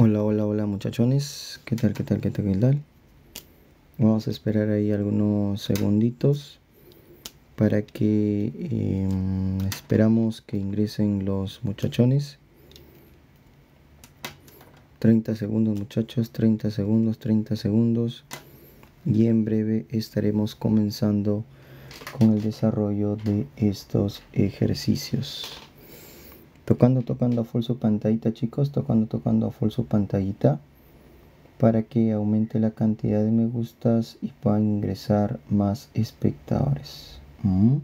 Hola, hola, hola muchachones. ¿Qué tal, qué tal, qué tal, Vamos a esperar ahí algunos segunditos para que em, esperamos que ingresen los muchachones. 30 segundos muchachos, 30 segundos, 30 segundos. Y en breve estaremos comenzando con el desarrollo de estos ejercicios tocando tocando a full pantallita chicos tocando tocando a full pantallita para que aumente la cantidad de me gustas y puedan ingresar más espectadores mm.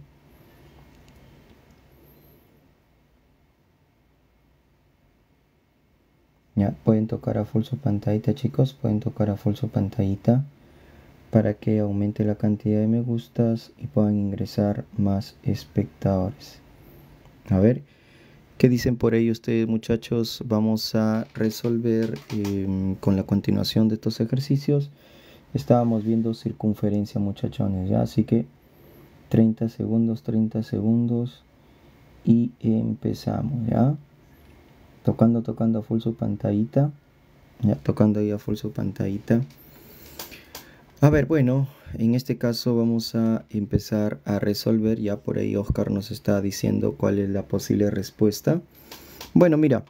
ya pueden tocar a full pantallita chicos pueden tocar a full pantallita para que aumente la cantidad de me gustas y puedan ingresar más espectadores a ver ¿Qué dicen por ahí ustedes muchachos? Vamos a resolver em, con la continuación de estos ejercicios. Estábamos viendo circunferencia muchachones, ¿ya? Así que 30 segundos, 30 segundos y empezamos, ¿ya? Tocando, tocando a full su pantallita. Ya, tocando ahí a full su pantallita. A ver, bueno, en este caso vamos a empezar a resolver, ya por ahí Oscar nos está diciendo cuál es la posible respuesta. Bueno, mira,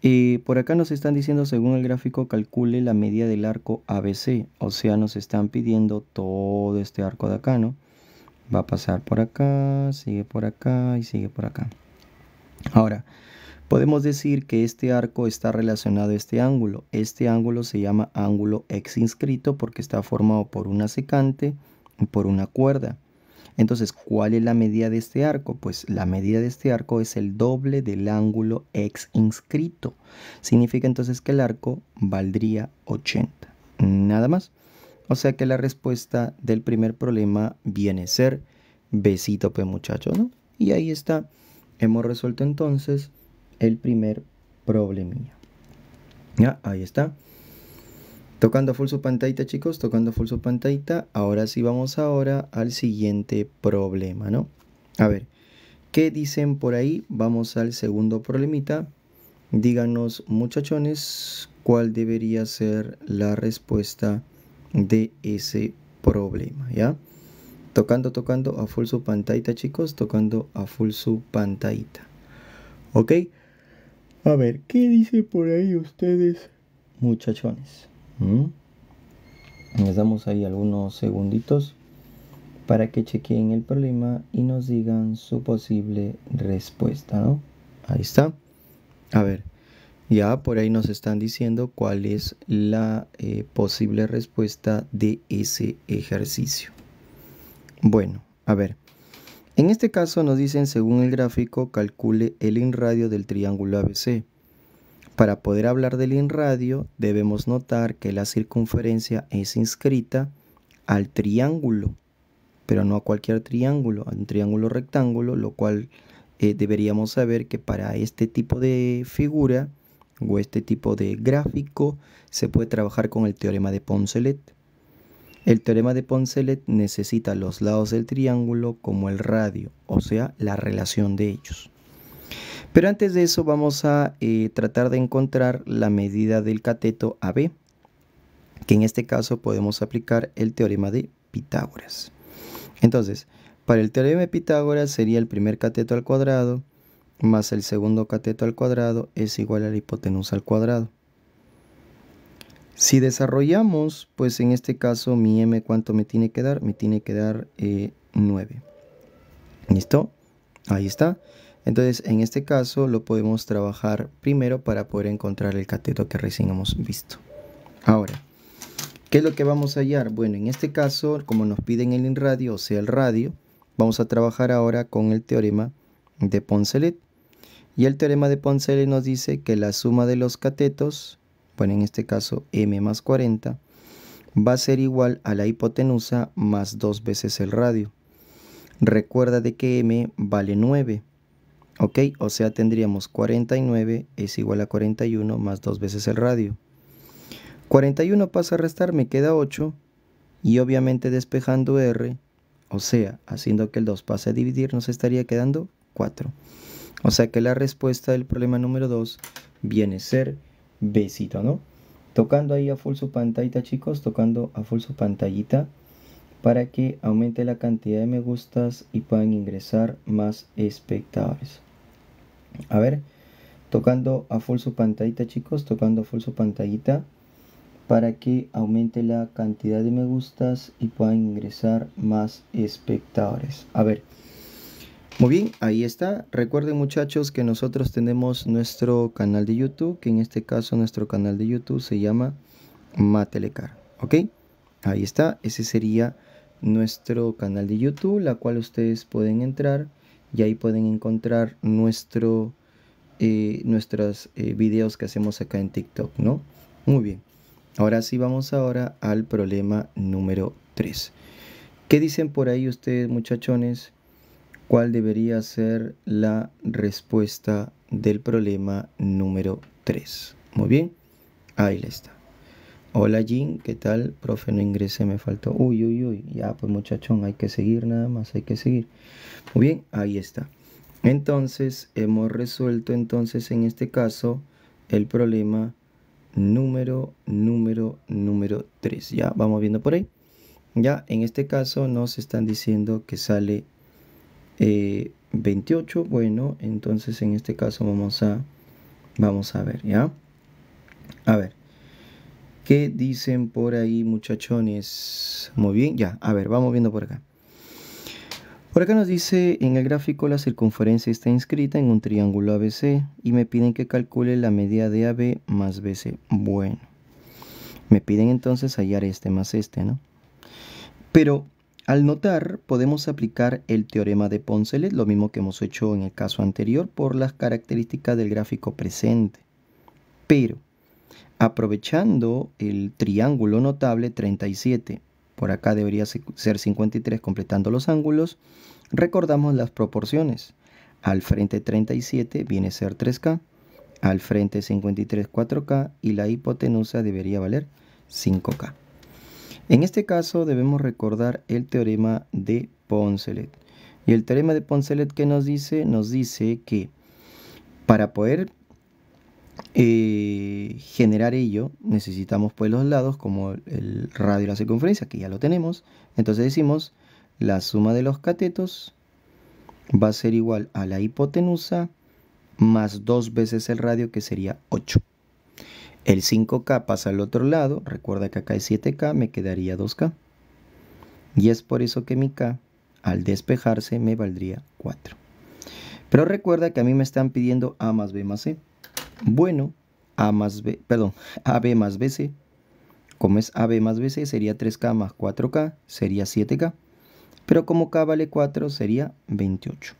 y eh, por acá nos están diciendo según el gráfico calcule la media del arco ABC, o sea nos están pidiendo todo este arco de acá, ¿no? Va a pasar por acá, sigue por acá y sigue por acá. Ahora, Podemos decir que este arco está relacionado a este ángulo. Este ángulo se llama ángulo ex inscrito porque está formado por una secante y por una cuerda. Entonces, ¿cuál es la medida de este arco? Pues la medida de este arco es el doble del ángulo ex inscrito. Significa entonces que el arco valdría 80. Nada más. O sea que la respuesta del primer problema viene a ser besito, pues muchachos, ¿no? Y ahí está. Hemos resuelto entonces el primer problemilla. Ya, ahí está. Tocando a full su pantallita, chicos, tocando a full su pantallita. Ahora sí vamos ahora al siguiente problema, ¿no? A ver, ¿qué dicen por ahí? Vamos al segundo problemita. Díganos, muchachones, cuál debería ser la respuesta de ese problema, ¿ya? Tocando, tocando a full su pantallita, chicos, tocando a full su pantallita. ¿Ok? A ver, ¿qué dice por ahí ustedes, muchachones? ¿Mm? Les damos ahí algunos segunditos para que chequeen el problema y nos digan su posible respuesta, ¿no? Ahí está. A ver, ya por ahí nos están diciendo cuál es la eh, posible respuesta de ese ejercicio. Bueno, a ver. En este caso nos dicen, según el gráfico, calcule el inradio del triángulo ABC. Para poder hablar del inradio, debemos notar que la circunferencia es inscrita al triángulo, pero no a cualquier triángulo, a un triángulo rectángulo, lo cual eh, deberíamos saber que para este tipo de figura o este tipo de gráfico se puede trabajar con el teorema de Poncelet. El teorema de Poncelet necesita los lados del triángulo como el radio, o sea, la relación de ellos. Pero antes de eso vamos a eh, tratar de encontrar la medida del cateto AB, que en este caso podemos aplicar el teorema de Pitágoras. Entonces, para el teorema de Pitágoras sería el primer cateto al cuadrado más el segundo cateto al cuadrado es igual a la hipotenusa al cuadrado. Si desarrollamos, pues en este caso mi m cuánto me tiene que dar, me tiene que dar 9. Eh, ¿Listo? Ahí está. Entonces, en este caso lo podemos trabajar primero para poder encontrar el cateto que recién hemos visto. Ahora, ¿qué es lo que vamos a hallar? Bueno, en este caso, como nos piden el inradio, o sea, el radio, vamos a trabajar ahora con el teorema de Poncelet. Y el teorema de Poncelet nos dice que la suma de los catetos bueno, en este caso m más 40, va a ser igual a la hipotenusa más dos veces el radio. Recuerda de que m vale 9, ¿ok? O sea, tendríamos 49 es igual a 41 más dos veces el radio. 41 pasa a restar, me queda 8, y obviamente despejando r, o sea, haciendo que el 2 pase a dividir, nos estaría quedando 4. O sea que la respuesta del problema número 2 viene a ser besito, ¿no? Tocando ahí a full su pantallita, chicos, tocando a full su pantallita para que aumente la cantidad de me gustas y puedan ingresar más espectadores. A ver, tocando a full su pantallita, chicos, tocando a full su pantallita para que aumente la cantidad de me gustas y puedan ingresar más espectadores. A ver, muy bien, ahí está. Recuerden muchachos que nosotros tenemos nuestro canal de YouTube, que en este caso nuestro canal de YouTube se llama Matelecar. ¿Ok? Ahí está. Ese sería nuestro canal de YouTube, la cual ustedes pueden entrar y ahí pueden encontrar nuestros eh, eh, videos que hacemos acá en TikTok, ¿no? Muy bien. Ahora sí vamos ahora al problema número 3. ¿Qué dicen por ahí ustedes muchachones? ¿Cuál debería ser la respuesta del problema número 3? Muy bien, ahí está. Hola Jin, ¿qué tal? Profe, no ingrese, me faltó. Uy, uy, uy, ya pues muchachón, hay que seguir nada más, hay que seguir. Muy bien, ahí está. Entonces, hemos resuelto entonces en este caso el problema número, número, número 3. Ya, vamos viendo por ahí. Ya, en este caso nos están diciendo que sale 28 eh, bueno entonces en este caso vamos a vamos a ver ya a ver qué dicen por ahí muchachones muy bien ya a ver vamos viendo por acá por acá nos dice en el gráfico la circunferencia está inscrita en un triángulo ABC y me piden que calcule la media de AB más BC. Bueno, me piden entonces hallar este más este, ¿no? Pero al notar, podemos aplicar el teorema de Poncelet, lo mismo que hemos hecho en el caso anterior, por las características del gráfico presente. Pero, aprovechando el triángulo notable 37, por acá debería ser 53 completando los ángulos, recordamos las proporciones. Al frente 37 viene a ser 3K, al frente 53 4K y la hipotenusa debería valer 5K. En este caso debemos recordar el teorema de Poncelet. Y el teorema de Poncelet que nos dice, nos dice que para poder eh, generar ello necesitamos pues, los lados como el radio y la circunferencia, que ya lo tenemos. Entonces decimos la suma de los catetos va a ser igual a la hipotenusa más dos veces el radio que sería 8. El 5K pasa al otro lado, recuerda que acá es 7K, me quedaría 2K. Y es por eso que mi K, al despejarse, me valdría 4. Pero recuerda que a mí me están pidiendo A más B más C. Bueno, A más B, perdón, AB más BC. Como es AB más BC, sería 3K más 4K, sería 7K. Pero como K vale 4, sería 28.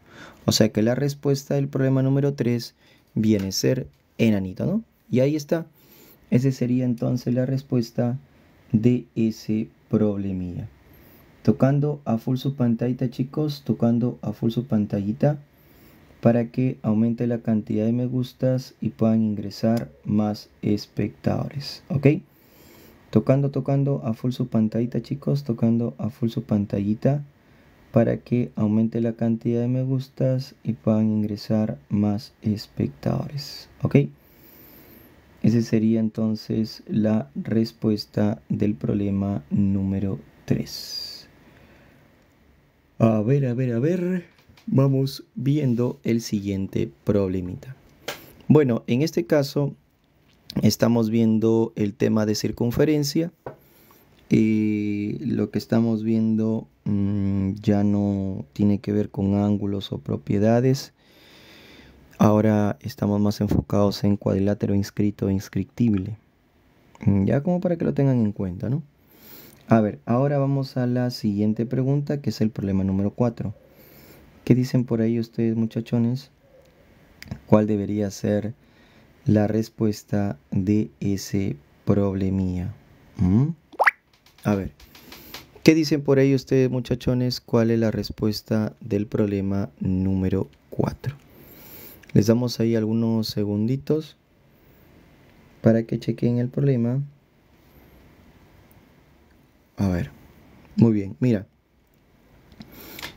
O sea que la respuesta del problema número 3 viene a ser enanito, ¿no? Y ahí está. Esa sería entonces la respuesta de ese problemilla. Tocando a full su pantallita chicos, tocando a full su pantallita para que aumente la cantidad de me gustas y puedan ingresar más espectadores. ¿Ok? Tocando, tocando a full su pantallita chicos, tocando a full su pantallita para que aumente la cantidad de me gustas y puedan ingresar más espectadores. ¿Ok? Esa sería entonces la respuesta del problema número 3. A ver, a ver, a ver. Vamos viendo el siguiente problemita. Bueno, en este caso estamos viendo el tema de circunferencia. Y eh, lo que estamos viendo mm, ya no tiene que ver con ángulos o propiedades Ahora estamos más enfocados en cuadrilátero inscrito e inscriptible. Mm, ya como para que lo tengan en cuenta, ¿no? A ver, ahora vamos a la siguiente pregunta, que es el problema número 4. ¿Qué dicen por ahí ustedes, muchachones? ¿Cuál debería ser la respuesta de ese problemía? Mm. A ver, ¿qué dicen por ahí ustedes, muchachones? ¿Cuál es la respuesta del problema número 4? Les damos ahí algunos segunditos para que chequen el problema. A ver, muy bien, mira.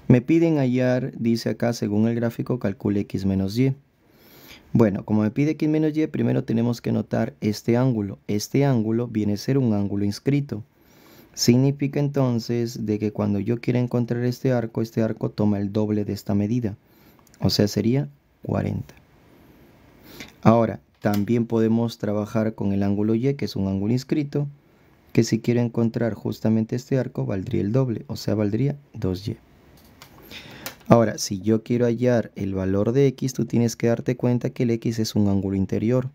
Me piden hallar, dice acá, según el gráfico, calcule x menos y. Bueno, como me pide x menos y, primero tenemos que notar este ángulo. Este ángulo viene a ser un ángulo inscrito. Significa entonces de que cuando yo quiera encontrar este arco, este arco toma el doble de esta medida. O sea, sería 40. Ahora, también podemos trabajar con el ángulo Y, que es un ángulo inscrito, que si quiero encontrar justamente este arco, valdría el doble, o sea, valdría 2Y. Ahora, si yo quiero hallar el valor de X, tú tienes que darte cuenta que el X es un ángulo interior,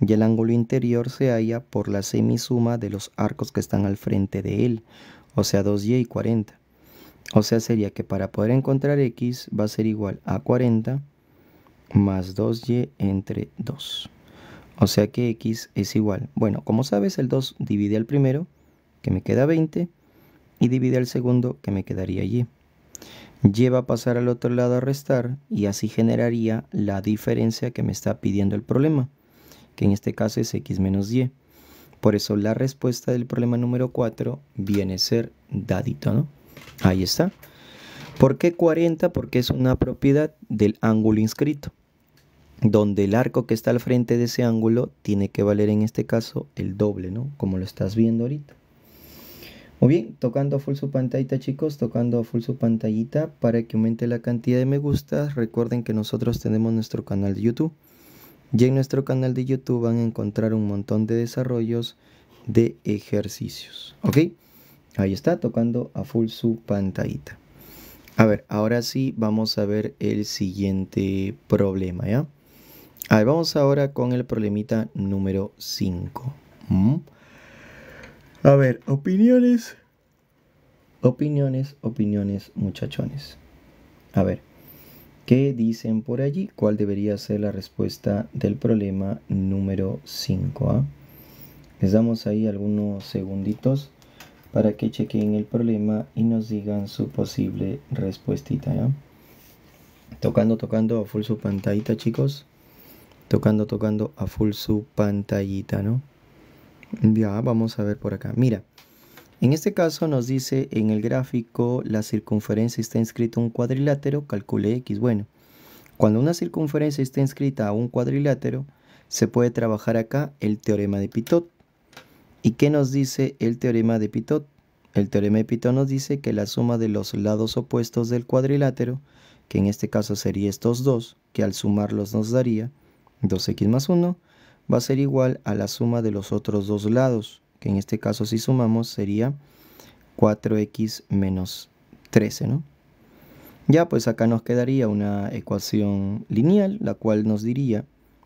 y el ángulo interior se halla por la semisuma de los arcos que están al frente de él, o sea, 2Y y 40. O sea, sería que para poder encontrar X va a ser igual a 40 más 2y entre 2. O sea que x es igual. Bueno, como sabes, el 2 divide al primero, que me queda 20, y divide al segundo, que me quedaría y. Y va a pasar al otro lado a restar y así generaría la diferencia que me está pidiendo el problema, que en este caso es x menos y. Por eso la respuesta del problema número 4 viene a ser dadito, ¿no? Ahí está. ¿Por qué 40? Porque es una propiedad del ángulo inscrito donde el arco que está al frente de ese ángulo tiene que valer en este caso el doble, ¿no? Como lo estás viendo ahorita. Muy bien, tocando a full su pantallita chicos, tocando a full su pantallita para que aumente la cantidad de me gustas. Recuerden que nosotros tenemos nuestro canal de YouTube y en nuestro canal de YouTube van a encontrar un montón de desarrollos de ejercicios. ¿Ok? Ahí está, tocando a full su pantallita. A ver, ahora sí vamos a ver el siguiente problema, ¿ya? vamos ahora con el problemita número 5. Mm. A ver, opiniones. Opiniones, opiniones, muchachones. A ver, ¿qué dicen por allí? ¿Cuál debería ser la respuesta del problema número 5? Ah? Les damos ahí algunos segunditos para que chequen el problema y nos digan su posible respuesta Tocando, tocando full su pantallita, chicos tocando, tocando a full su pantallita, ¿no? Ya, vamos a ver por acá. Mira, en este caso nos dice en el gráfico la circunferencia está inscrita a un cuadrilátero, calcule X. Bueno, cuando una circunferencia está inscrita a un cuadrilátero, se puede trabajar acá el teorema de Pitot. ¿Y qué nos dice el teorema de Pitot? El teorema de Pitot nos dice que la suma de los lados opuestos del cuadrilátero, que en este caso sería estos dos, que al sumarlos nos daría 2x más 1 va a ser igual a la suma de los otros dos lados, que en este caso si sumamos sería 4x menos 13, ¿no? Ya, pues acá nos quedaría una ecuación lineal, la cual nos diría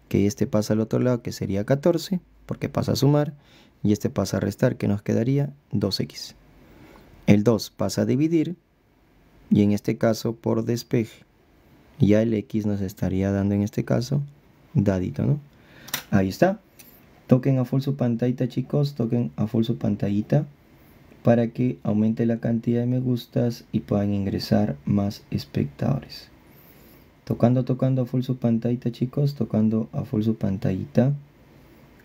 que este pasa al otro lado, que sería 14, porque pasa a sumar, y este pasa a restar, que nos quedaría 2x. El 2 pasa a dividir, y en este caso por despeje. Ya el x nos estaría dando en este caso dadito, ¿no? Ahí está. Toquen a full su pantallita, chicos. Toquen a full su pantallita para que aumente la cantidad de me gustas y puedan ingresar más espectadores. Tocando, tocando a full su pantallita, chicos. Tocando a full su pantallita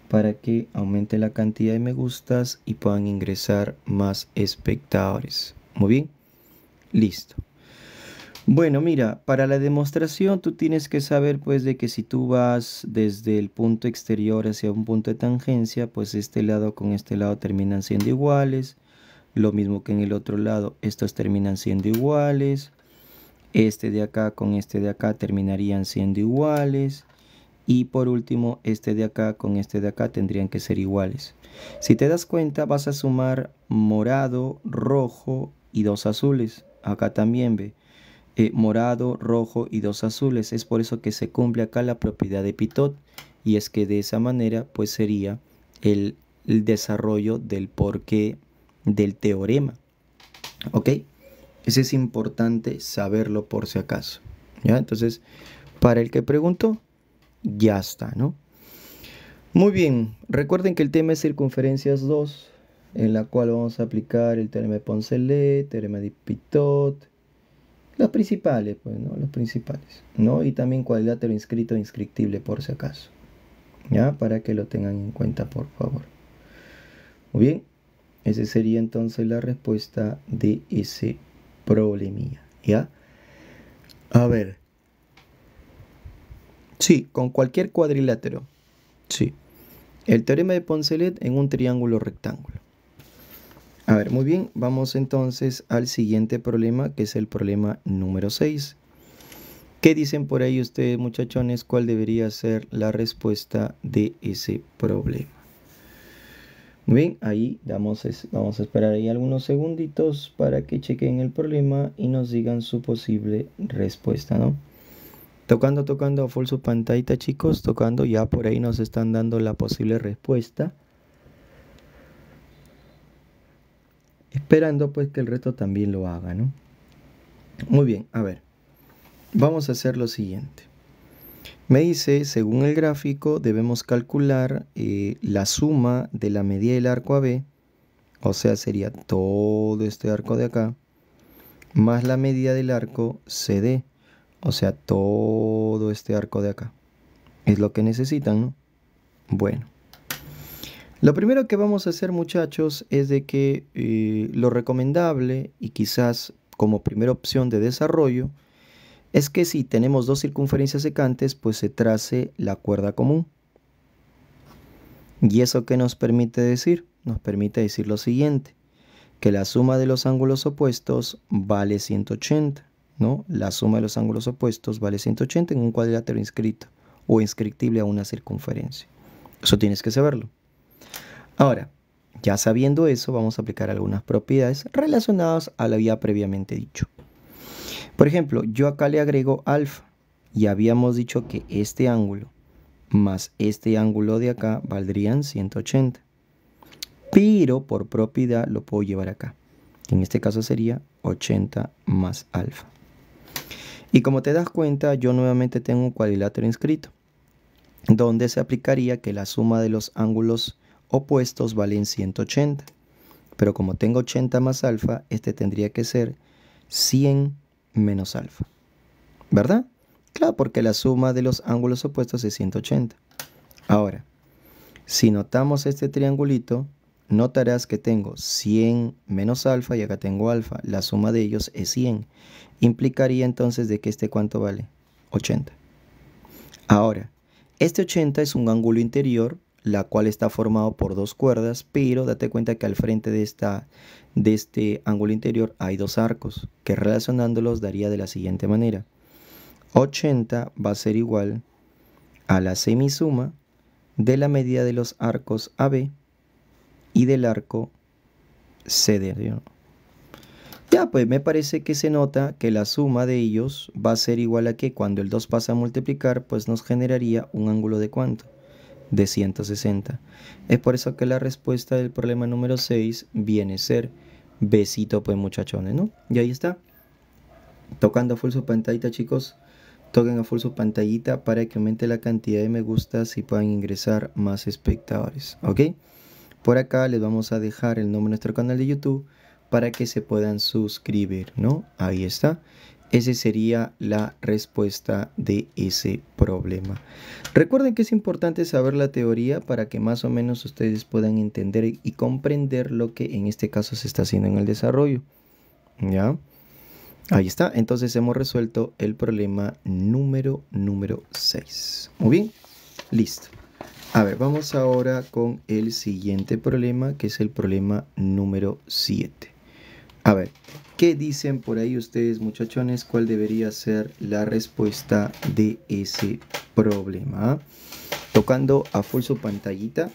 para que aumente la cantidad de me gustas y puedan ingresar más espectadores. Muy bien. Listo. Bueno, mira, para la demostración tú tienes que saber pues de que si tú vas desde el punto exterior hacia un punto de tangencia, pues este lado con este lado terminan siendo iguales, lo mismo que en el otro lado, estos terminan siendo iguales, este de acá con este de acá terminarían siendo iguales, y por último este de acá con este de acá tendrían que ser iguales. Si te das cuenta vas a sumar morado, rojo y dos azules, acá también ve eh, morado, rojo y dos azules. Es por eso que se cumple acá la propiedad de Pitot y es que de esa manera pues sería el, desarrollo del porqué del teorema. ¿Ok? Ese pues es importante saberlo por si acaso. ¿Ya? Entonces, para el que preguntó, ya está, ¿no? Muy bien, recuerden que el tema es circunferencias 2, en la cual vamos a aplicar el teorema de Poncelet, teorema de Pitot, los principales, pues, ¿no? Los principales, ¿no? Y también cuadrilátero inscrito e inscriptible, por si acaso. ¿Ya? Para que lo tengan en cuenta, por favor. Muy bien. Esa sería entonces la respuesta de ese problemía. ¿ya? A ver. Sí, con cualquier cuadrilátero. Sí. El teorema de Poncelet en un triángulo rectángulo. A ver, muy bien, vamos entonces al siguiente problema, que es el problema número 6. ¿Qué dicen por ahí ustedes, muchachones? ¿Cuál debería ser la respuesta de ese problema? Muy bien, ahí damos, vamos a esperar ahí algunos segunditos para que chequen el problema y nos digan su posible respuesta, ¿no? Tocando, tocando a full su pantalla chicos, tocando, ya por ahí nos están dando la posible respuesta. esperando pues que el resto también lo haga, ¿no? Muy bien, a ver, vamos a hacer lo siguiente. Me dice, según el gráfico, debemos calcular eh, la suma de la medida del arco AB, o sea, sería todo este arco de acá, más la medida del arco CD, o sea, todo este arco de acá. Es lo que necesitan, ¿no? Bueno, lo primero que vamos a hacer muchachos es de que eh, lo recomendable y quizás como primera opción de desarrollo es que si tenemos dos circunferencias secantes pues se trace la cuerda común. ¿Y eso qué nos permite decir? Nos permite decir lo siguiente, que la suma de los ángulos opuestos vale 180, ¿no? La suma de los ángulos opuestos vale 180 en un cuadrilátero inscrito o inscriptible a una circunferencia. Eso tienes que saberlo. Ahora, ya sabiendo eso, vamos a aplicar algunas propiedades relacionadas a que había previamente dicho. Por ejemplo, yo acá le agrego alfa y habíamos dicho que este ángulo más este ángulo de acá valdrían 180. Pero por propiedad lo puedo llevar acá. En este caso sería 80 más alfa. Y como te das cuenta, yo nuevamente tengo un cuadrilátero inscrito, donde se aplicaría que la suma de los ángulos opuestos valen 180. Pero como tengo 80 más alfa, este tendría que ser 100 menos alfa. ¿Verdad? Claro, porque la suma de los ángulos opuestos es 180. Ahora, si notamos este triangulito, notarás que tengo 100 menos alfa y acá tengo alfa. La suma de ellos es 100. Implicaría entonces de que este cuánto vale? 80. Ahora, este 80 es un ángulo interior la cual está formado por dos cuerdas, pero date cuenta que al frente de, esta, de este ángulo interior hay dos arcos, que relacionándolos daría de la siguiente manera. 80 va a ser igual a la semisuma de la medida de los arcos AB y del arco CD. Ya, pues me parece que se nota que la suma de ellos va a ser igual a que cuando el 2 pasa a multiplicar, pues nos generaría un ángulo de cuánto? de 160. Es por eso que la respuesta del problema número 6 viene a ser besito pues muchachones, ¿no? Y ahí está. Tocando a full su pantallita, chicos. Toquen a full su pantallita para que aumente la cantidad de me gusta y puedan ingresar más espectadores, ¿ok? Por acá les vamos a dejar el nombre de nuestro canal de YouTube para que se puedan suscribir, ¿no? Ahí está. Esa sería la respuesta de ese problema. Recuerden que es importante saber la teoría para que más o menos ustedes puedan entender y comprender lo que en este caso se está haciendo en el desarrollo. ¿Ya? Ahí está. Entonces hemos resuelto el problema número número 6. Muy bien. Listo. A ver, vamos ahora con el siguiente problema, que es el problema número 7. A ver, ¿Qué dicen por ahí ustedes muchachones? ¿Cuál debería ser la respuesta de ese problema? Tocando a full su pantallita,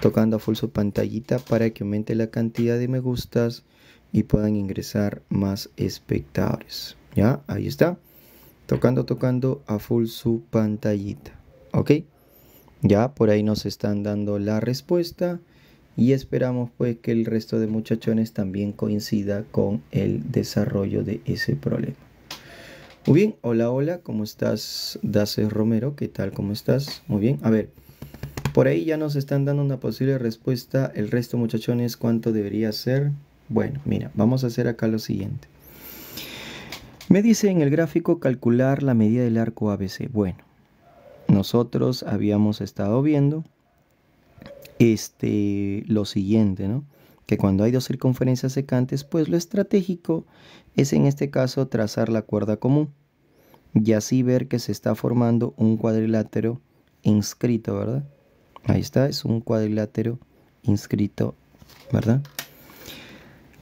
tocando a full su pantallita para que aumente la cantidad de me gustas y puedan ingresar más espectadores. ¿Ya? Ahí está. Tocando, tocando a full su pantallita. ¿Ok? Ya por ahí nos están dando la respuesta y esperamos pues que el resto de muchachones también coincida con el desarrollo de ese problema. Muy bien, hola, hola, ¿cómo estás? Dace Romero, ¿qué tal? ¿Cómo estás? Muy bien, a ver, por ahí ya nos están dando una posible respuesta. El resto muchachones, ¿cuánto debería ser? Bueno, mira, vamos a hacer acá lo siguiente. Me dice en el gráfico calcular la medida del arco ABC. Bueno, nosotros habíamos estado viendo este, lo siguiente, ¿no? que cuando hay dos circunferencias secantes, pues lo estratégico es en este caso trazar la cuerda común y así ver que se está formando un cuadrilátero inscrito, ¿verdad? Ahí está, es un cuadrilátero inscrito, ¿verdad?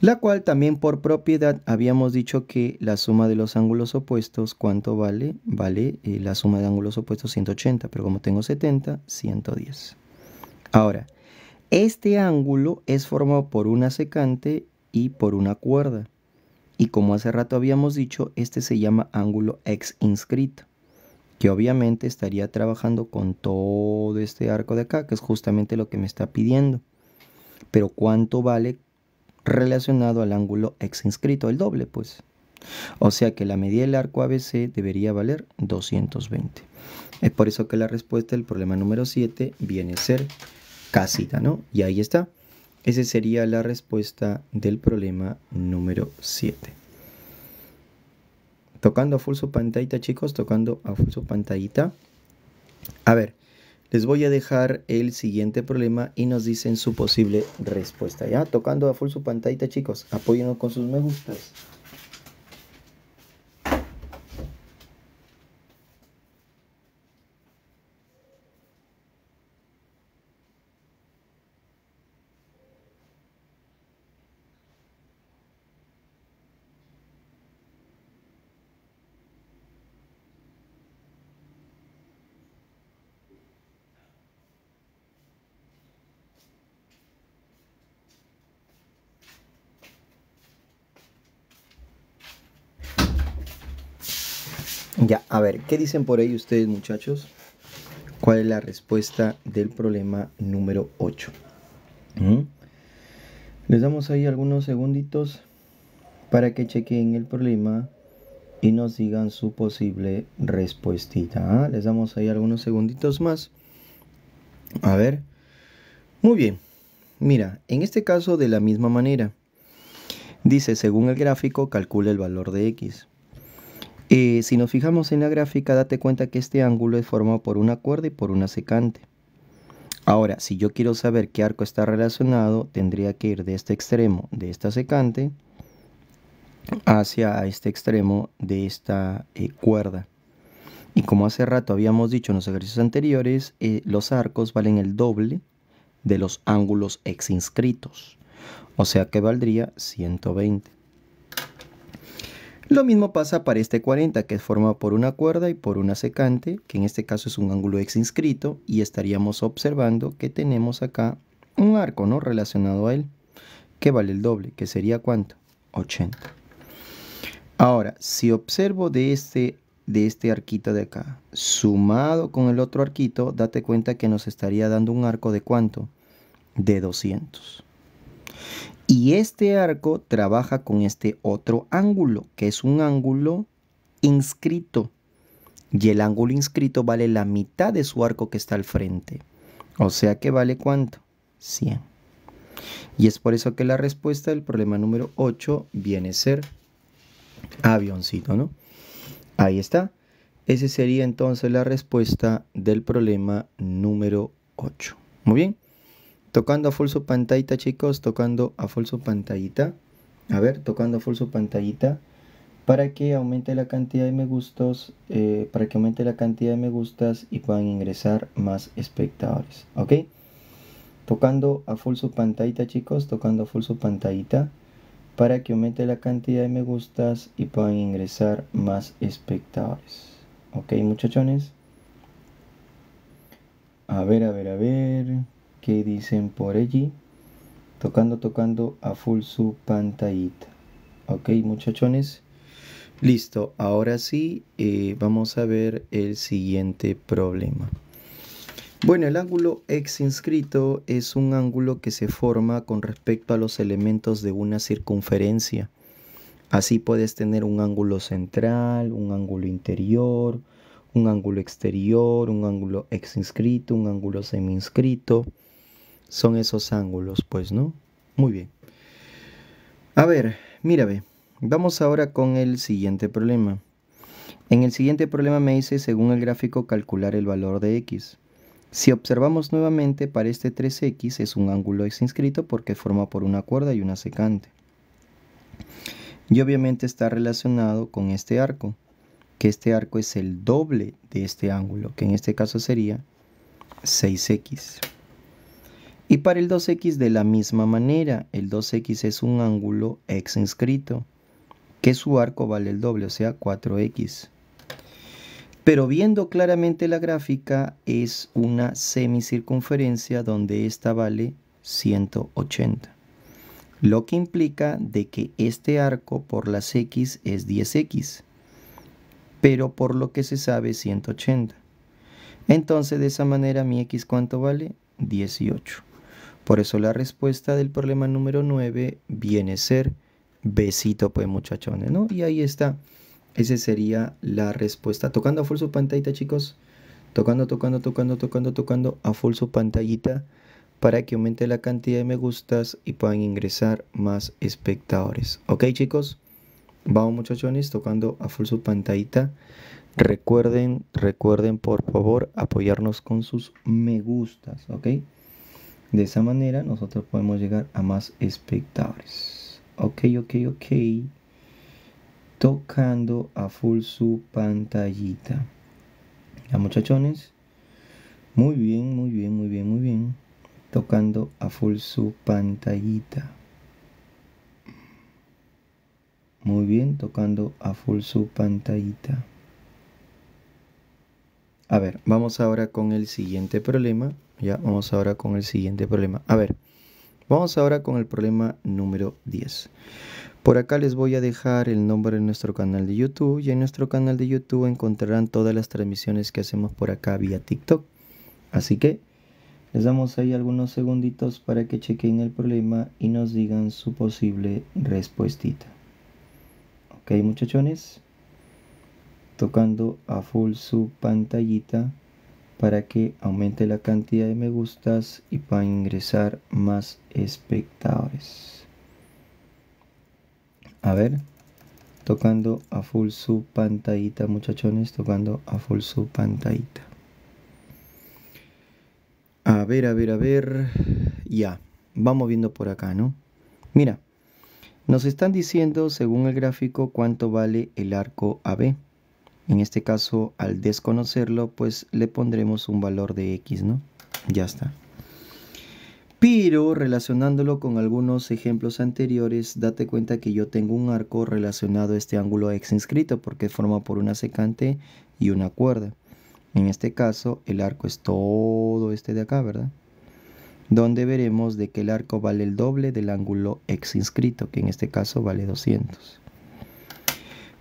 La cual también por propiedad habíamos dicho que la suma de los ángulos opuestos, ¿cuánto vale? Vale eh, la suma de ángulos opuestos 180, pero como tengo 70, 110. Ahora, este ángulo es formado por una secante y por una cuerda. Y como hace rato habíamos dicho, este se llama ángulo ex inscrito, que obviamente estaría trabajando con todo este arco de acá, que es justamente lo que me está pidiendo. Pero ¿cuánto vale relacionado al ángulo ex inscrito? El doble, pues. O sea que la medida del arco ABC debería valer 220. Es por eso que la respuesta del problema número 7 viene a ser casita, ¿no? Y ahí está. Esa sería la respuesta del problema número 7. Tocando a full su pantallita, chicos, tocando a full su pantallita. A ver, les voy a dejar el siguiente problema y nos dicen su posible respuesta, ¿ya? Tocando a full su pantallita, chicos, apóyennos con sus me gustas. Ya, a ver, ¿qué dicen por ahí ustedes muchachos? ¿Cuál es la respuesta del problema número 8? ¿Mm? Les damos ahí algunos segunditos para que chequen el problema y nos digan su posible respuesta. ¿ah? Les damos ahí algunos segunditos más. A ver. Muy bien. Mira, en este caso de la misma manera. Dice, según el gráfico, calcule el valor de X. Eh, si nos fijamos en la gráfica, date cuenta que este ángulo es formado por una cuerda y por una secante. Ahora, si yo quiero saber qué arco está relacionado, tendría que ir de este extremo de esta secante hacia este extremo de esta eh, cuerda. Y como hace rato habíamos dicho en los ejercicios anteriores, eh, los arcos valen el doble de los ángulos ex inscritos. O sea que valdría 120. Lo mismo pasa para este 40 que es formado por una cuerda y por una secante, que en este caso es un ángulo ex inscrito y estaríamos observando que tenemos acá un arco no relacionado a él que vale el doble, que sería cuánto? 80. Ahora, si observo de este de este arquito de acá, sumado con el otro arquito, date cuenta que nos estaría dando un arco de cuánto? De 200. Y este arco trabaja con este otro ángulo, que es un ángulo inscrito. Y el ángulo inscrito vale la mitad de su arco que está al frente. O sea que vale cuánto? 100. Y es por eso que la respuesta del problema número 8 viene a ser avioncito, ¿no? Ahí está. Esa sería entonces la respuesta del problema número 8. Muy bien. Tocando a full su pantallita, chicos, tocando a full su pantallita. A ver, tocando a full su pantallita. Para que aumente la cantidad de me gustos, eh, para que aumente la cantidad de me gustas y puedan ingresar más espectadores. ¿Ok? Tocando a full su pantallita, chicos, tocando a full su pantallita. Para que aumente la cantidad de me gustas y puedan ingresar más espectadores. ¿Ok, muchachones? A ver, a ver, a ver que dicen por allí, tocando, tocando a full su pantallita. Ok, muchachones. Listo, ahora sí eh, vamos a ver el siguiente problema. Bueno, el ángulo ex inscrito es un ángulo que se forma con respecto a los elementos de una circunferencia. Así puedes tener un ángulo central, un ángulo interior, un ángulo exterior, un ángulo ex inscrito, un ángulo semi inscrito son esos ángulos, pues, ¿no? Muy bien. A ver, mira, ve. Vamos ahora con el siguiente problema. En el siguiente problema me dice, según el gráfico, calcular el valor de x. Si observamos nuevamente, para este 3x es un ángulo x inscrito porque forma por una cuerda y una secante. Y obviamente está relacionado con este arco, que este arco es el doble de este ángulo, que en este caso sería 6x. Y para el 2x de la misma manera, el 2x es un ángulo x inscrito, que su arco vale el doble, o sea 4x. Pero viendo claramente la gráfica, es una semicircunferencia donde esta vale 180. Lo que implica de que este arco por las x es 10x, pero por lo que se sabe 180. Entonces de esa manera mi x cuánto vale? 18. Por eso la respuesta del problema número 9 viene a ser besito, pues muchachones, ¿no? Y ahí está. Esa sería la respuesta. Tocando a full su pantallita, chicos. Tocando, tocando, tocando, tocando, tocando a full su pantallita para que aumente la cantidad de me gustas y puedan ingresar más espectadores. Ok, chicos. Vamos muchachones, tocando a full su pantallita. Recuerden, recuerden por favor apoyarnos con sus me gustas, ¿ok? De esa manera nosotros podemos llegar a más espectadores. Ok, ok, ok. Tocando a full su pantallita. Ya muchachones. Muy bien, muy bien, muy bien, muy bien. Tocando a full su pantallita. Muy bien, tocando a full su pantallita. A ver, vamos ahora con el siguiente problema. Ya, vamos ahora con el siguiente problema. A ver, vamos ahora con el problema número 10. Por acá les voy a dejar el nombre de nuestro canal de YouTube y en nuestro canal de YouTube encontrarán todas las transmisiones que hacemos por acá vía TikTok. Así que les damos ahí algunos segunditos para que chequen el problema y nos digan su posible respuesta. ¿Ok muchachones? tocando a full su pantallita para que aumente la cantidad de me gustas y para ingresar más espectadores. A ver, tocando a full su pantallita, muchachones, tocando a full su pantallita. A ver, a ver, a ver. Ya, vamos viendo por acá, ¿no? Mira, nos están diciendo según el gráfico cuánto vale el arco AB. En este caso, al desconocerlo, pues le pondremos un valor de x, ¿no? Ya está. Pero relacionándolo con algunos ejemplos anteriores, date cuenta que yo tengo un arco relacionado a este ángulo x inscrito porque forma por una secante y una cuerda. En este caso, el arco es todo este de acá, ¿verdad? Donde veremos de que el arco vale el doble del ángulo x inscrito, que en este caso vale 200.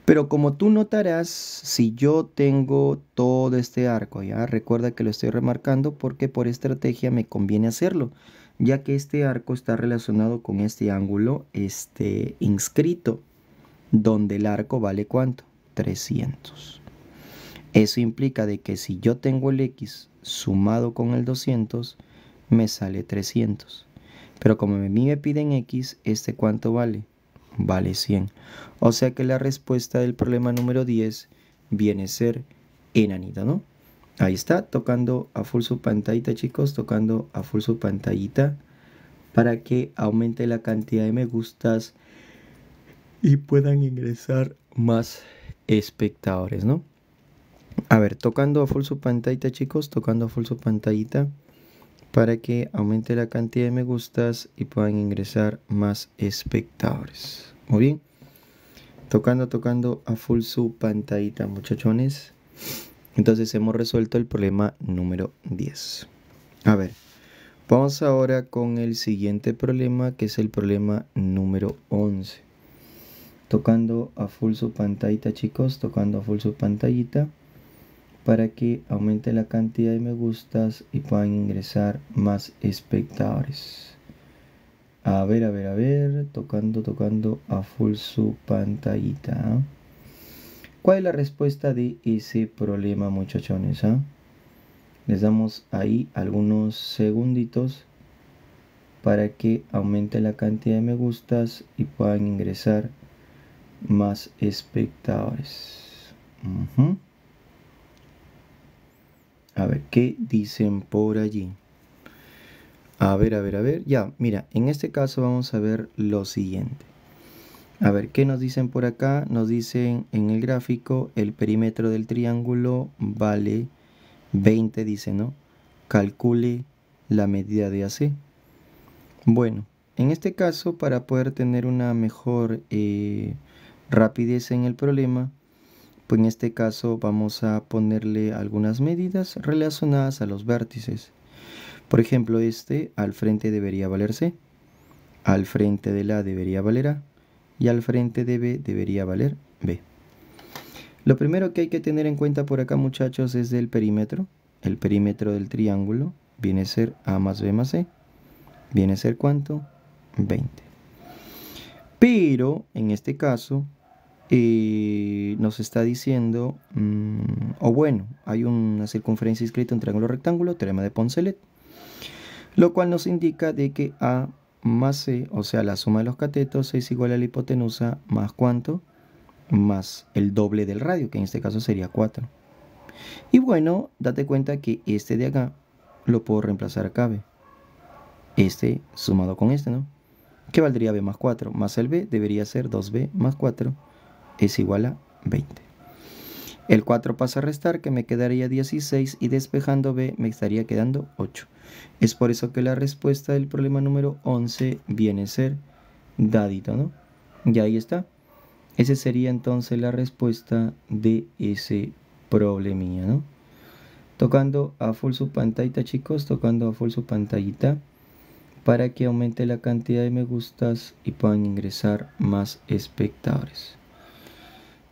Pero como tú notarás, si yo tengo todo este arco, ya recuerda que lo estoy remarcando porque por estrategia me conviene hacerlo, ya que este arco está relacionado con este ángulo este inscrito, donde el arco vale cuánto? 300. Eso implica de que si yo tengo el X sumado con el 200, me sale 300. Pero como a mí me piden X, ¿este cuánto vale? vale 100. O sea que la respuesta del problema número 10 viene a ser enanita, ¿no? Ahí está, tocando a full su pantallita, chicos, tocando a full su pantallita para que aumente la cantidad de me gustas y puedan ingresar más espectadores, ¿no? A ver, tocando a full su pantallita, chicos, tocando a full su pantallita para que aumente la cantidad de me gustas y puedan ingresar más espectadores. Muy bien. Tocando, tocando a full su pantallita, muchachones. Entonces hemos resuelto el problema número 10. A ver, vamos ahora con el siguiente problema, que es el problema número 11. Tocando a full su pantallita, chicos, tocando a full su pantallita para que aumente la cantidad de me gustas y puedan ingresar más espectadores. A ver, a ver, a ver, tocando, tocando a full su pantallita. ¿ah? ¿Cuál es la respuesta de ese problema, muchachones? Ah? Les damos ahí algunos segunditos para que aumente la cantidad de me gustas y puedan ingresar más espectadores. A ver, ¿qué dicen por allí? A ver, a ver, a ver. Ya, mira, en este caso vamos a ver lo siguiente. A ver, ¿qué nos dicen por acá? Nos dicen en el gráfico el perímetro del triángulo vale 20, dice, ¿no? Calcule la medida de AC. Bueno, en este caso, para poder tener una mejor eh, rapidez en el problema, pues en este caso vamos a ponerle algunas medidas relacionadas a los vértices. Por ejemplo, este al frente debería valer C, al frente de la debería valer A y al frente de B debería valer B. Lo primero que hay que tener en cuenta por acá muchachos es el perímetro. El perímetro del triángulo viene a ser A más B más C. Viene a ser cuánto? 20. Pero en este caso y nos está diciendo, mm, o bueno, hay una circunferencia inscrita en triángulo rectángulo, teorema de Poncelet, lo cual nos indica de que A más C, o sea, la suma de los catetos es igual a la hipotenusa más cuánto, más el doble del radio, que en este caso sería 4. Y bueno, date cuenta que este de acá lo puedo reemplazar acá, B. Este sumado con este, ¿no? ¿Qué valdría B más 4, más el B debería ser 2B más 4 es igual a 20. El 4 pasa a restar, que me quedaría 16, y despejando b me estaría quedando 8. Es por eso que la respuesta del problema número 11 viene a ser dadito, ¿no? Y ahí está. Esa sería entonces la respuesta de ese problemilla, ¿no? Tocando a full su pantallita, chicos, tocando a full su pantallita para que aumente la cantidad de me gustas y puedan ingresar más espectadores.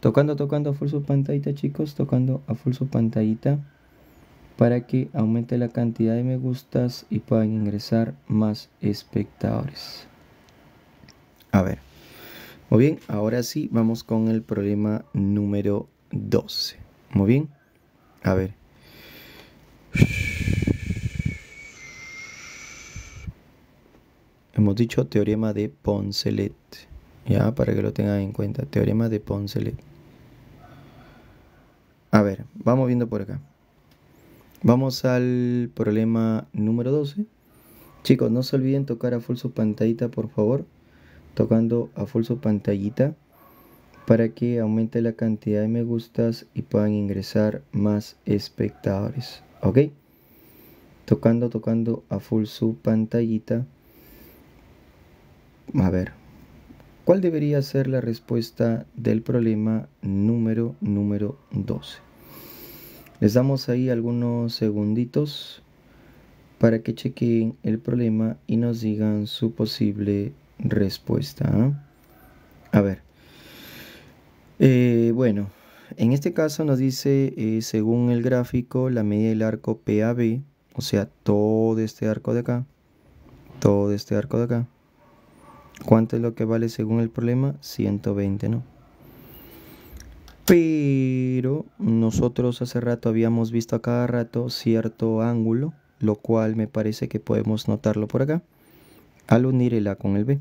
Tocando, tocando a full su pantallita, chicos. Tocando a full su pantallita. Para que aumente la cantidad de me gustas y puedan ingresar más espectadores. A ver. Muy bien, ahora sí vamos con el problema número 12. Muy bien. A ver. Hemos dicho teorema de Poncelet. Ya, para que lo tengan en cuenta. Teorema de Poncelet. A ver, vamos viendo por acá. Vamos al problema número 12. Chicos, no se olviden tocar a full su pantallita, por favor. Tocando a full su pantallita para que aumente la cantidad de me gustas y puedan ingresar más espectadores. ¿Ok? Tocando, tocando a full su pantallita. A ver, ¿cuál debería ser la respuesta del problema número número 12? Les damos ahí algunos segunditos para que chequen el problema y nos digan su posible respuesta. ¿ah? A ver. Eh, bueno, en este caso nos dice, eh, según el gráfico, la media del arco PAB, o sea, todo este arco de acá, todo este arco de acá. ¿Cuánto es lo que vale según el problema? 120, ¿no? Pero nosotros hace rato habíamos visto a cada rato cierto ángulo, lo cual me parece que podemos notarlo por acá, al unir el A con el B.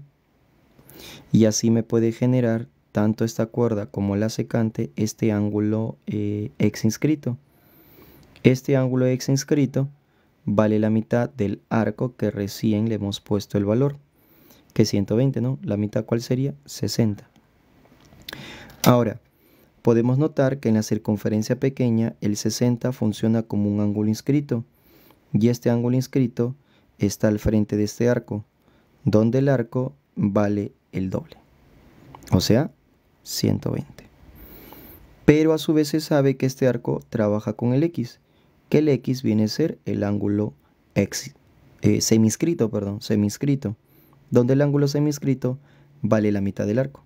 Y así me puede generar tanto esta cuerda como la secante este ángulo ex eh, inscrito. Este ángulo ex inscrito vale la mitad del arco que recién le hemos puesto el valor, que 120, ¿no? La mitad cuál sería 60. Ahora, podemos notar que en la circunferencia pequeña el 60 funciona como un ángulo inscrito y este ángulo inscrito está al frente de este arco, donde el arco vale el doble, o sea, 120. Pero a su vez se sabe que este arco trabaja con el X, que el X viene a ser el ángulo ex, eh, perdón, semiscrito, donde el ángulo semiscrito vale la mitad del arco.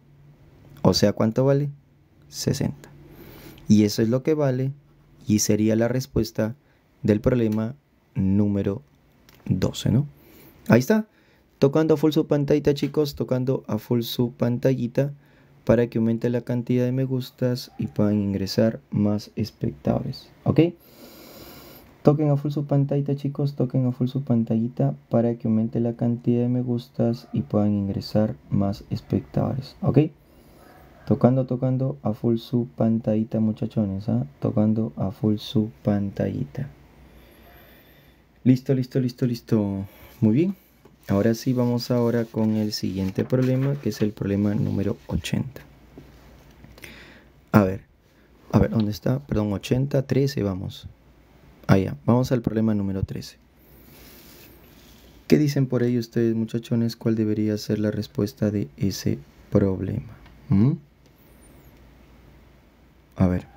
O sea, ¿cuánto vale? 60. Y eso es lo que vale y sería la respuesta del problema número 12, ¿no? Ahí está, tocando a full su pantallita chicos, tocando a full su pantallita para que aumente la cantidad de me gustas y puedan ingresar más espectadores, ¿ok? Toquen a full su pantallita chicos, toquen a full su pantallita para que aumente la cantidad de me gustas y puedan ingresar más espectadores, ¿ok? Tocando, tocando a full su pantallita, muchachones. ¿ah? Tocando a full su pantallita. Listo, listo, listo, listo. Muy bien. Ahora sí, vamos ahora con el siguiente problema, que es el problema número 80. A ver, a ver, ¿dónde está? Perdón, 80, 13, vamos. Allá, vamos al problema número 13. ¿Qué dicen por ahí ustedes, muchachones? ¿Cuál debería ser la respuesta de ese problema? ¿Mm? A ver.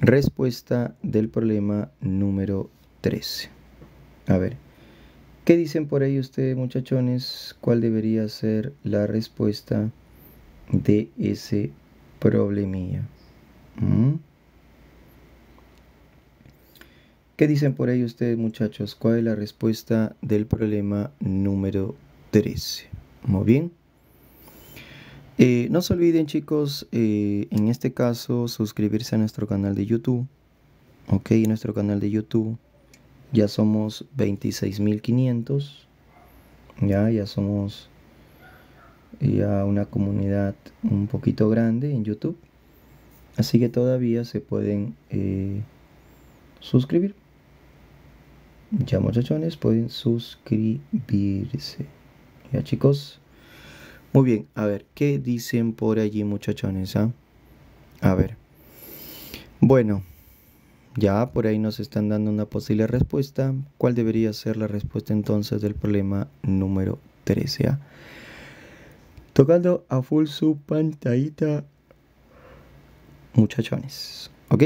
Respuesta del problema número 13. A ver. ¿Qué dicen por ahí ustedes, muchachones? ¿Cuál debería ser la respuesta de ese problemilla? ¿Mm? ¿Qué dicen por ahí ustedes, muchachos? ¿Cuál es la respuesta del problema número 13? Muy bien. Eh, no se olviden chicos, eh, en este caso, suscribirse a nuestro canal de YouTube. Ok, nuestro canal de YouTube. Ya somos 26.500. Ya, ya somos eh, ya una comunidad un poquito grande en YouTube. Así que todavía se pueden suscribir. Ya muchachones, pueden suscribirse. Ya chicos. Muy bien, a ver, ¿qué dicen por allí muchachones? Ah? A ver. Bueno, ya por ahí nos están dando una posible respuesta. ¿Cuál debería ser la respuesta entonces del problema número 13? Ah? Tocando a full su pantallita, muchachones. ¿Ok?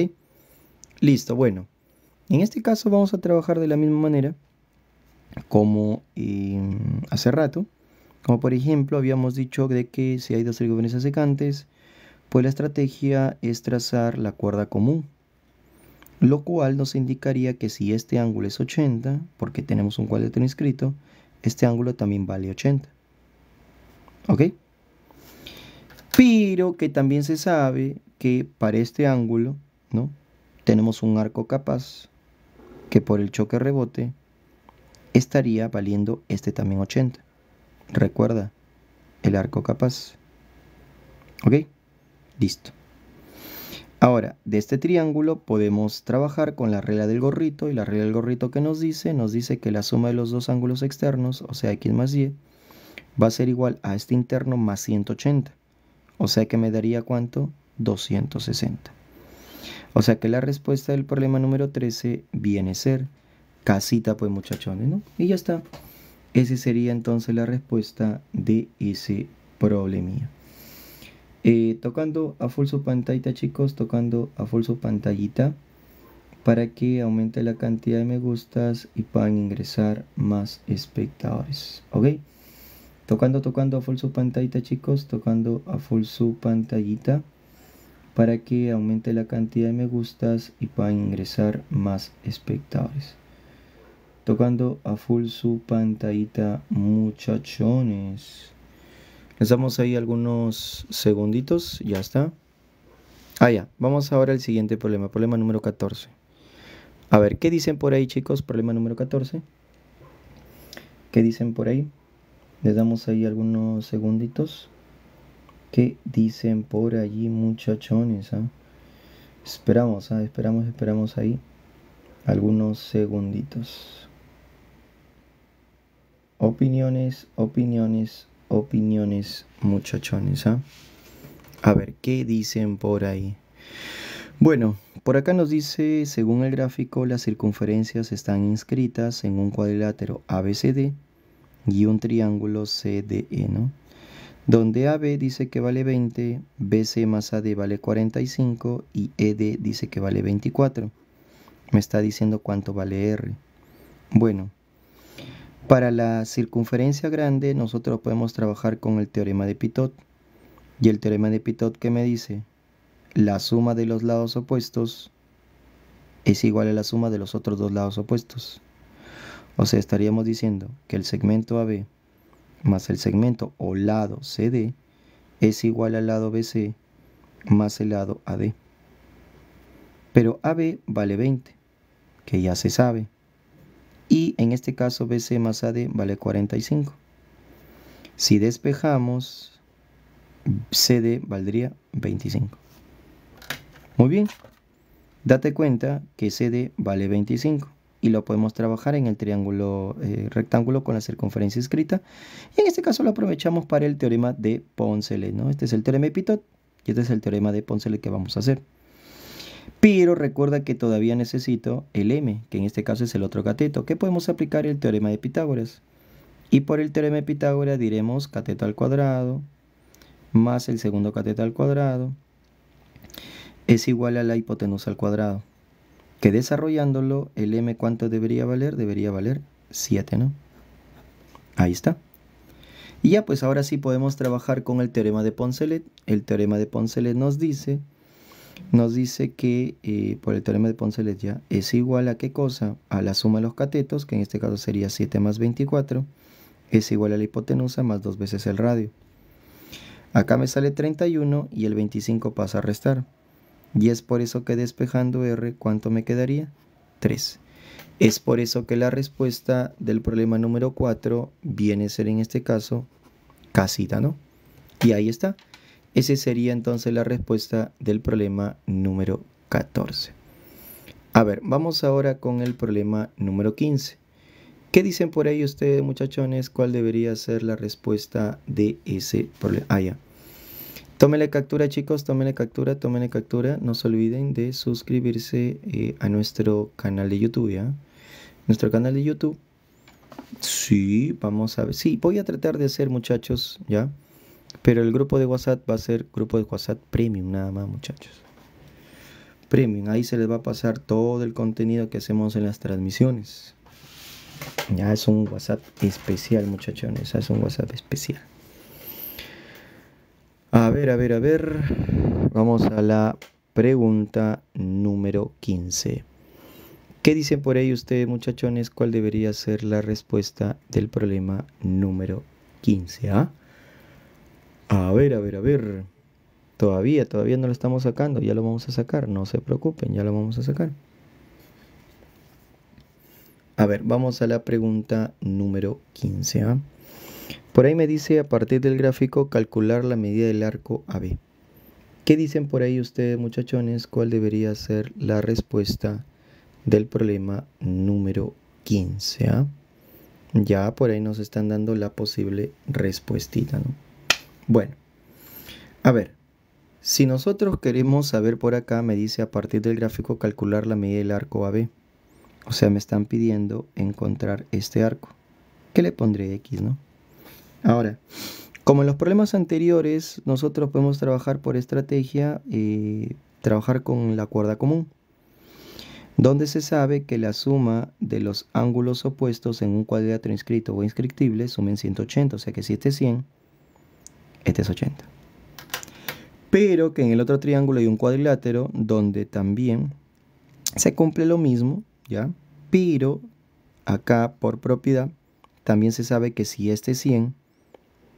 Listo, bueno. En este caso vamos a trabajar de la misma manera como eh, hace rato. Como por ejemplo, habíamos dicho de que si hay dos a secantes, pues la estrategia es trazar la cuerda común, lo cual nos indicaría que si este ángulo es 80, porque tenemos un cuadrilátero inscrito, este ángulo también vale 80. ¿Ok? Pero que también se sabe que para este ángulo, ¿no? Tenemos un arco capaz que por el choque rebote estaría valiendo este también 80. Recuerda, el arco capaz. ¿Ok? Listo. Ahora, de este triángulo podemos trabajar con la regla del gorrito y la regla del gorrito que nos dice, nos dice que la suma de los dos ángulos externos, o sea, x más y, va a ser igual a este interno más 180. O sea que me daría cuánto? 260. O sea que la respuesta del problema número 13 viene a ser casita pues muchachones, ¿no? Y ya está. Esa sería entonces la respuesta de ese problemilla. Eh, tocando a full su pantallita chicos, tocando a full su pantallita para que aumente la cantidad de me gustas y puedan ingresar más espectadores. Ok, tocando, tocando a full su pantallita chicos, tocando a full su pantallita para que aumente la cantidad de me gustas y puedan ingresar más espectadores tocando a full su pantallita muchachones les damos ahí algunos segunditos ya está ah ya vamos ahora al siguiente problema problema número 14 a ver qué dicen por ahí chicos problema número 14 qué dicen por ahí les damos ahí algunos segunditos qué dicen por allí muchachones ah? esperamos ah, esperamos esperamos ahí algunos segunditos Opiniones, opiniones, opiniones, muchachones. ¿ah? A ver, ¿qué dicen por ahí? Bueno, por acá nos dice, según el gráfico, las circunferencias están inscritas en un cuadrilátero ABCD y un triángulo CDE, ¿no? Donde AB dice que vale 20, BC más AD vale 45 y ED dice que vale 24. Me está diciendo cuánto vale R. Bueno, para la circunferencia grande nosotros podemos trabajar con el teorema de Pitot. Y el teorema de Pitot que me dice la suma de los lados opuestos es igual a la suma de los otros dos lados opuestos. O sea, estaríamos diciendo que el segmento AB más el segmento o lado CD es igual al lado BC más el lado AD. Pero AB vale 20, que ya se sabe y en este caso BC más AD vale 45. Si despejamos, CD valdría 25. Muy bien, date cuenta que CD vale 25 y lo podemos trabajar en el triángulo eh, rectángulo con la circunferencia escrita. Y en este caso lo aprovechamos para el teorema de Poncelet. ¿no? Este es el teorema de Pitot y este es el teorema de Poncelet que vamos a hacer. Pero recuerda que todavía necesito el m, que en este caso es el otro cateto, ¿Qué podemos aplicar el teorema de Pitágoras. Y por el teorema de Pitágoras diremos cateto al cuadrado más el segundo cateto al cuadrado es igual a la hipotenusa al cuadrado. Que desarrollándolo, el m cuánto debería valer? Debería valer 7, ¿no? Ahí está. Y ya, pues ahora sí podemos trabajar con el teorema de Poncelet. El teorema de Poncelet nos dice nos dice que eh, por el teorema de Poncelet ya es igual a qué cosa? A la suma de los catetos, que en este caso sería 7 más 24, es igual a la hipotenusa más dos veces el radio. Acá me sale 31 y el 25 pasa a restar. Y es por eso que despejando R, ¿cuánto me quedaría? 3. Es por eso que la respuesta del problema número 4 viene a ser en este caso casita, ¿no? Y ahí está. Ese sería entonces la respuesta del problema número 14. A ver, vamos ahora con el problema número 15. ¿Qué dicen por ahí ustedes, muchachones? ¿Cuál debería ser la respuesta de ese problema? Ah, ya. la captura, chicos, la captura, la captura. No se olviden de suscribirse eh, a nuestro canal de YouTube, ¿ya? Nuestro canal de YouTube. Sí, vamos a ver. Sí, voy a tratar de hacer, muchachos, ¿ya? Pero el grupo de WhatsApp va a ser grupo de WhatsApp Premium nada más, muchachos. Premium, ahí se les va a pasar todo el contenido que hacemos en las transmisiones. Ya es un WhatsApp especial, muchachones, es un WhatsApp especial. A ver, a ver, a ver. Vamos a la pregunta número 15. ¿Qué dicen por ahí ustedes, muchachones? ¿Cuál debería ser la respuesta del problema número 15? ¿ah? A ver, a ver, a ver. Todavía, todavía no lo estamos sacando. Ya lo vamos a sacar. No se preocupen, ya lo vamos a sacar. A ver, vamos a la pregunta número 15. ¿ah? Por ahí me dice a partir del gráfico calcular la medida del arco AB. ¿Qué dicen por ahí ustedes muchachones? ¿Cuál debería ser la respuesta del problema número 15? ¿ah? Ya por ahí nos están dando la posible respuestita, ¿no? Bueno, a ver, si nosotros queremos saber por acá, me dice a partir del gráfico calcular la medida del arco AB. O sea, me están pidiendo encontrar este arco. ¿Qué le pondré X, no? Ahora, como en los problemas anteriores, nosotros podemos trabajar por estrategia, y eh, trabajar con la cuerda común, donde se sabe que la suma de los ángulos opuestos en un cuadrilátero inscrito o inscriptible sumen 180, o sea que si este es 100, este es 80. Pero que en el otro triángulo hay un cuadrilátero donde también se cumple lo mismo, ¿ya? Pero acá por propiedad también se sabe que si este es 100,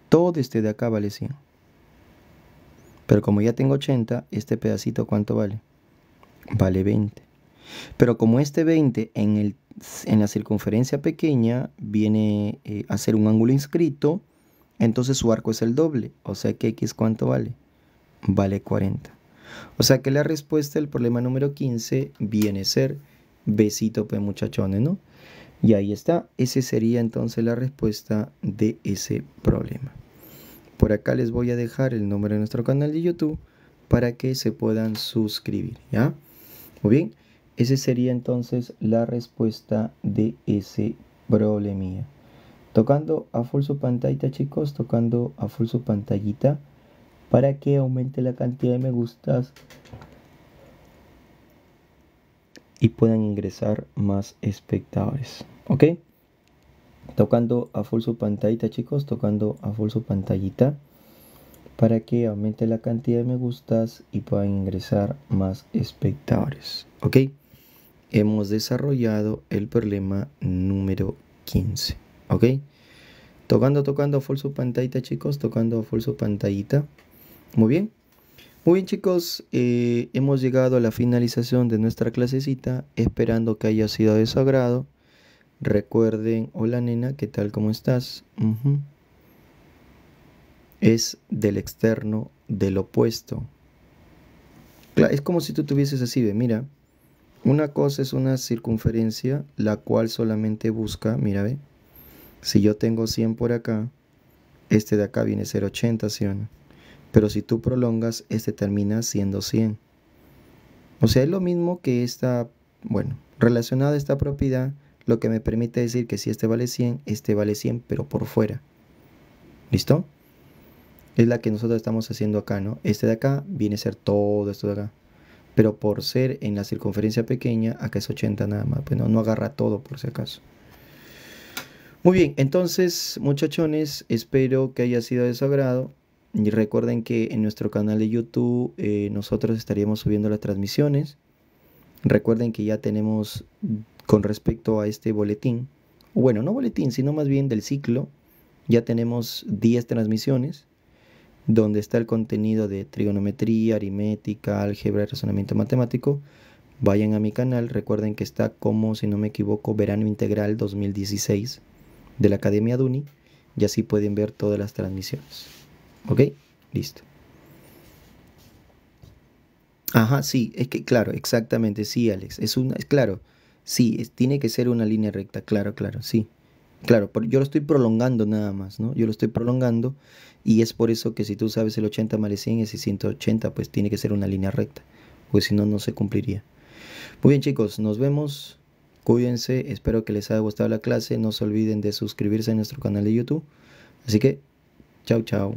todo este de acá vale 100. Pero como ya tengo 80, este pedacito ¿cuánto vale? Vale 20. Pero como este 20 en, la circunferencia pequeña viene eh, a ser un ángulo inscrito, entonces su arco es el doble, o sea que x cuánto vale? Vale 40. O sea que la respuesta del problema número 15 viene a ser besito pues muchachones, ¿no? Y ahí está, esa sería entonces la respuesta de ese problema. Por acá les voy a dejar el nombre de nuestro canal de YouTube para que se puedan suscribir, ¿ya? Muy bien, esa sería entonces la respuesta de ese problemilla tocando a full su pantallita chicos tocando a full pantallita para que aumente la cantidad de me gustas y puedan ingresar más espectadores ok tocando a full su pantallita chicos tocando a full pantallita para que aumente la cantidad de me gustas y puedan ingresar más espectadores ok hemos desarrollado el problema número 15 ok tocando tocando full su pantallita chicos tocando full su pantallita muy bien muy bien chicos, eh, hemos llegado a la finalización de nuestra clasecita, esperando que haya sido de su agrado. Recuerden, hola nena, ¿qué tal? ¿Cómo estás? Es del externo, del opuesto. Es como si tú tuvieses así, ve. mira, una cosa es una circunferencia, la cual solamente busca, mira, ve, si yo tengo 100 por acá, este de acá viene a ser 80, ¿sí o no? Pero si tú prolongas, este termina siendo 100. O sea, es lo mismo que esta, bueno, relacionada a esta propiedad, lo que me permite decir que si este vale 100, este vale 100, pero por fuera. ¿Listo? Es la que nosotros estamos haciendo acá, ¿no? Este de acá viene a ser todo esto de acá. Pero por ser en la circunferencia pequeña, acá es 80 nada más. Bueno, pues no agarra todo por si acaso. Muy bien, entonces muchachones, espero que haya sido de su agrado. Y recuerden que en nuestro canal de YouTube eh, nosotros estaríamos subiendo las transmisiones. Recuerden que ya tenemos con respecto a este boletín, bueno, no boletín, sino más bien del ciclo, ya tenemos 10 transmisiones donde está el contenido de trigonometría, aritmética, álgebra, razonamiento matemático. Vayan a mi canal, recuerden que está como, si no me equivoco, verano integral 2016 de la Academia Duni y así pueden ver todas las transmisiones. ¿Ok? Listo. Ajá, sí, es que claro, exactamente, sí, Alex. Es una, es claro, sí, tiene que ser una línea recta, claro, claro, sí. Claro, por, yo lo estoy prolongando nada más, ¿no? Yo lo estoy prolongando y es por eso que si tú sabes el 80 más el 100, ese 180, pues tiene que ser una línea recta, pues si no, no se cumpliría. Muy bien, chicos, nos vemos. Cuídense, espero que les haya gustado la clase. No se olviden de suscribirse a nuestro canal de YouTube. Así que, chao, chao.